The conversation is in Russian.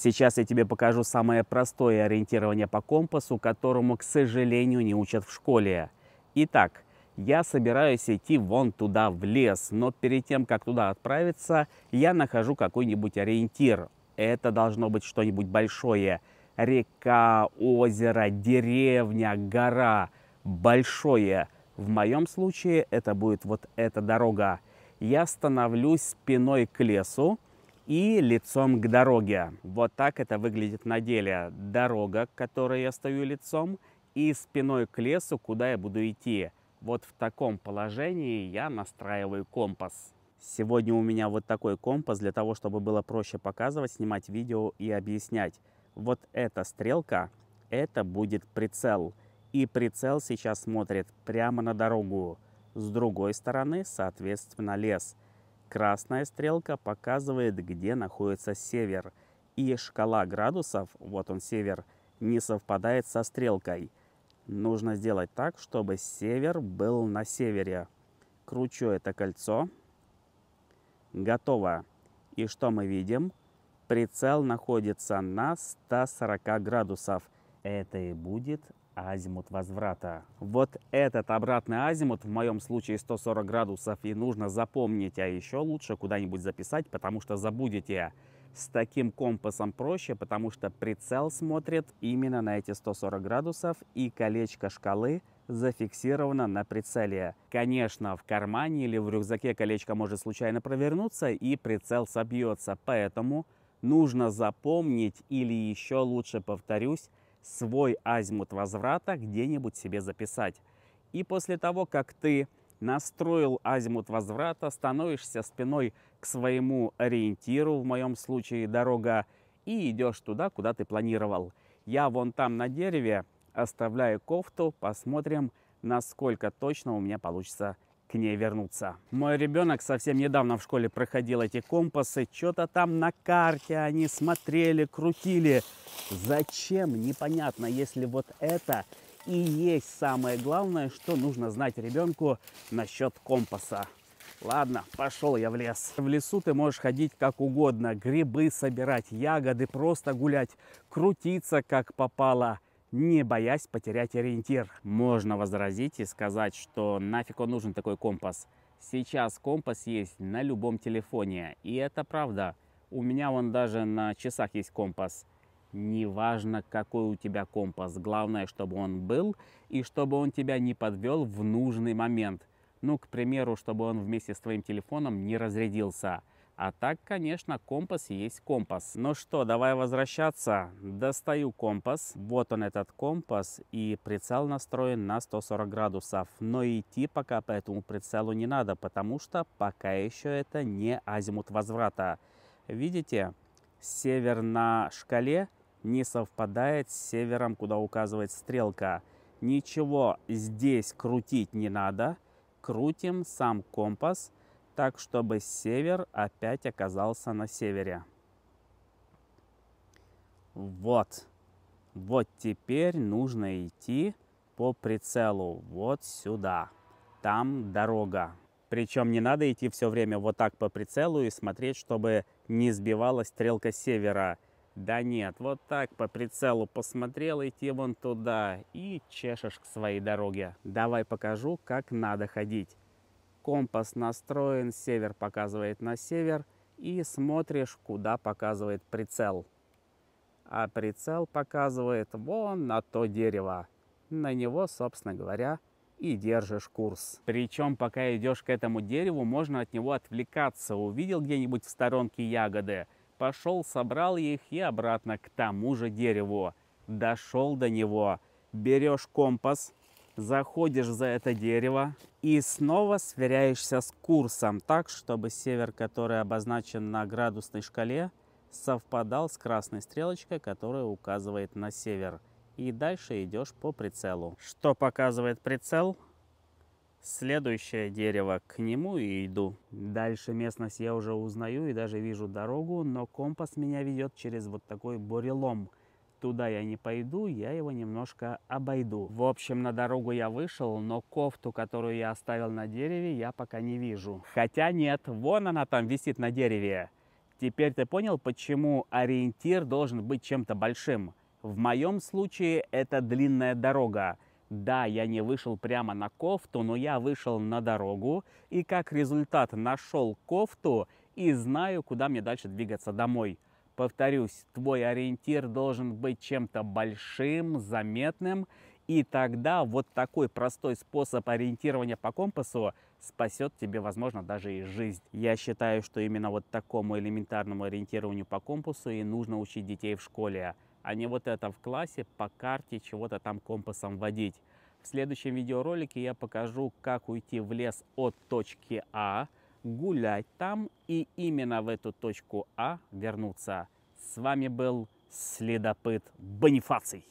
Сейчас я тебе покажу самое простое ориентирование по компасу, которому, к сожалению, не учат в школе. Итак, я собираюсь идти вон туда, в лес, но перед тем, как туда отправиться, я нахожу какой-нибудь ориентир. Это должно быть что-нибудь большое. Река, озеро, деревня, гора. Большое. В моем случае это будет вот эта дорога. Я становлюсь спиной к лесу, и лицом к дороге. Вот так это выглядит на деле. Дорога, к которой я стою лицом, и спиной к лесу, куда я буду идти. Вот в таком положении я настраиваю компас. Сегодня у меня вот такой компас для того, чтобы было проще показывать, снимать видео и объяснять. Вот эта стрелка, это будет прицел. И прицел сейчас смотрит прямо на дорогу. С другой стороны, соответственно, лес. Красная стрелка показывает, где находится север. И шкала градусов, вот он север, не совпадает со стрелкой. Нужно сделать так, чтобы север был на севере. Кручу это кольцо. Готово. И что мы видим? Прицел находится на 140 градусов. Это и будет азимут возврата. Вот этот обратный азимут, в моем случае 140 градусов, и нужно запомнить, а еще лучше куда-нибудь записать, потому что забудете. С таким компасом проще, потому что прицел смотрит именно на эти 140 градусов, и колечко шкалы зафиксировано на прицеле. Конечно, в кармане или в рюкзаке колечко может случайно провернуться, и прицел собьется, поэтому нужно запомнить или еще лучше, повторюсь, свой азимут возврата где-нибудь себе записать. И после того, как ты настроил азимут возврата, становишься спиной к своему ориентиру, в моем случае дорога, и идешь туда, куда ты планировал. Я вон там на дереве оставляю кофту, посмотрим, насколько точно у меня получится к ней вернуться. Мой ребенок совсем недавно в школе проходил эти компасы. Что-то там на карте они смотрели, крутили. Зачем? Непонятно, если вот это и есть самое главное, что нужно знать ребенку насчет компаса. Ладно, пошел я в лес. В лесу ты можешь ходить как угодно, грибы собирать, ягоды, просто гулять, крутиться как попало – не боясь потерять ориентир. Можно возразить и сказать, что нафиг он нужен такой компас. Сейчас компас есть на любом телефоне, и это правда. У меня вон даже на часах есть компас. Неважно, какой у тебя компас, главное, чтобы он был и чтобы он тебя не подвел в нужный момент. Ну, к примеру, чтобы он вместе с твоим телефоном не разрядился – а так, конечно, компас есть компас. Ну что, давай возвращаться. Достаю компас. Вот он этот компас. И прицел настроен на 140 градусов. Но идти пока по этому прицелу не надо, потому что пока еще это не азимут возврата. Видите, север на шкале не совпадает с севером, куда указывает стрелка. Ничего здесь крутить не надо. Крутим сам компас так, чтобы север опять оказался на севере. Вот. Вот теперь нужно идти по прицелу вот сюда. Там дорога. Причем не надо идти все время вот так по прицелу и смотреть, чтобы не сбивалась стрелка севера. Да нет, вот так по прицелу посмотрел, идти вон туда и чешешь к своей дороге. Давай покажу, как надо ходить компас настроен, север показывает на север, и смотришь, куда показывает прицел. А прицел показывает вон на то дерево. На него, собственно говоря, и держишь курс. Причем, пока идешь к этому дереву, можно от него отвлекаться. Увидел где-нибудь в сторонке ягоды, пошел, собрал их и обратно к тому же дереву. Дошел до него, берешь компас, заходишь за это дерево и снова сверяешься с курсом так, чтобы север, который обозначен на градусной шкале, совпадал с красной стрелочкой, которая указывает на север. И дальше идешь по прицелу. Что показывает прицел? Следующее дерево, к нему и иду. Дальше местность я уже узнаю и даже вижу дорогу, но компас меня ведет через вот такой бурелом – Туда я не пойду, я его немножко обойду. В общем, на дорогу я вышел, но кофту, которую я оставил на дереве, я пока не вижу. Хотя нет, вон она там висит на дереве. Теперь ты понял, почему ориентир должен быть чем-то большим. В моем случае это длинная дорога. Да, я не вышел прямо на кофту, но я вышел на дорогу и как результат нашел кофту и знаю, куда мне дальше двигаться домой. Повторюсь, твой ориентир должен быть чем-то большим, заметным, и тогда вот такой простой способ ориентирования по компасу спасет тебе, возможно, даже и жизнь. Я считаю, что именно вот такому элементарному ориентированию по компасу и нужно учить детей в школе, а не вот это в классе по карте чего-то там компасом водить. В следующем видеоролике я покажу, как уйти в лес от точки А – гулять там и именно в эту точку А вернуться. С вами был следопыт Бонифаций.